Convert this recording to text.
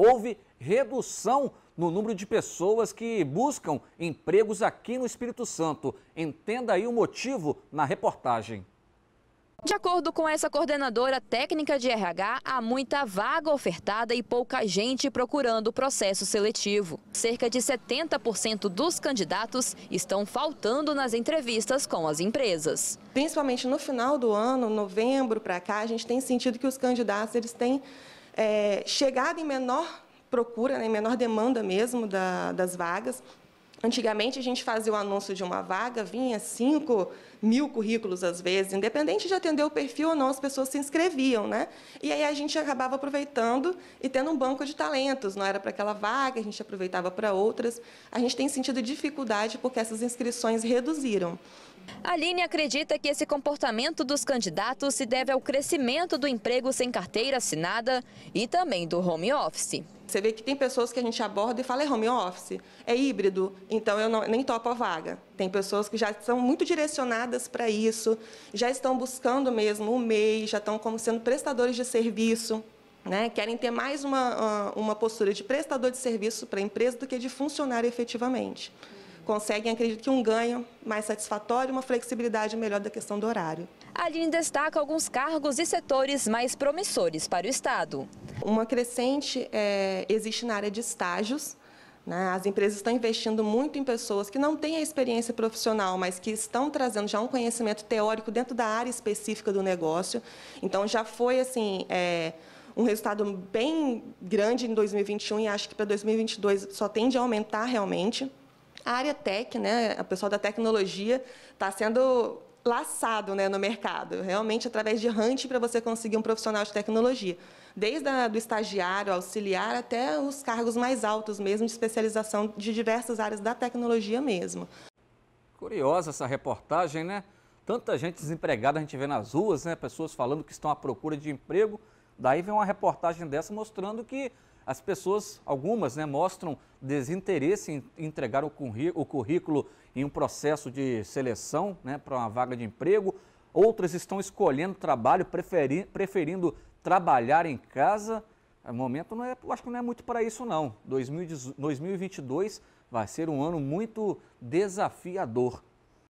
houve redução no número de pessoas que buscam empregos aqui no Espírito Santo. Entenda aí o motivo na reportagem. De acordo com essa coordenadora técnica de RH, há muita vaga ofertada e pouca gente procurando o processo seletivo. Cerca de 70% dos candidatos estão faltando nas entrevistas com as empresas. Principalmente no final do ano, novembro para cá, a gente tem sentido que os candidatos eles têm é, chegada em menor procura, né, em menor demanda mesmo da, das vagas, Antigamente, a gente fazia o anúncio de uma vaga, vinha 5 mil currículos, às vezes, independente de atender o perfil ou não, as pessoas se inscreviam. Né? E aí a gente acabava aproveitando e tendo um banco de talentos. Não era para aquela vaga, a gente aproveitava para outras. A gente tem sentido dificuldade porque essas inscrições reduziram. Aline acredita que esse comportamento dos candidatos se deve ao crescimento do emprego sem carteira assinada e também do home office. Você vê que tem pessoas que a gente aborda e fala, é home office, é híbrido, então eu não, nem topo a vaga. Tem pessoas que já são muito direcionadas para isso, já estão buscando mesmo o MEI, já estão como sendo prestadores de serviço, né? querem ter mais uma, ah, uma postura de prestador de serviço para a empresa do que de funcionário efetivamente. Conseguem, acredito que um ganho mais satisfatório, uma flexibilidade melhor da questão do horário. A Aline destaca alguns cargos e setores mais promissores para o Estado. Uma crescente é, existe na área de estágios. Né? As empresas estão investindo muito em pessoas que não têm a experiência profissional, mas que estão trazendo já um conhecimento teórico dentro da área específica do negócio. Então, já foi assim. É, um resultado bem grande em 2021 e acho que para 2022 só tende a aumentar realmente. A área tech, né, a pessoa da tecnologia, está sendo laçado né, no mercado, realmente através de hunt para você conseguir um profissional de tecnologia, desde a, do estagiário, auxiliar, até os cargos mais altos mesmo, de especialização de diversas áreas da tecnologia mesmo. Curiosa essa reportagem, né? Tanta gente desempregada a gente vê nas ruas, né? Pessoas falando que estão à procura de emprego. Daí vem uma reportagem dessa mostrando que as pessoas, algumas, né, mostram desinteresse em entregar o currículo em um processo de seleção né, para uma vaga de emprego. Outras estão escolhendo trabalho, preferi preferindo trabalhar em casa. O momento não é, acho que não é muito para isso não. 2022 vai ser um ano muito desafiador.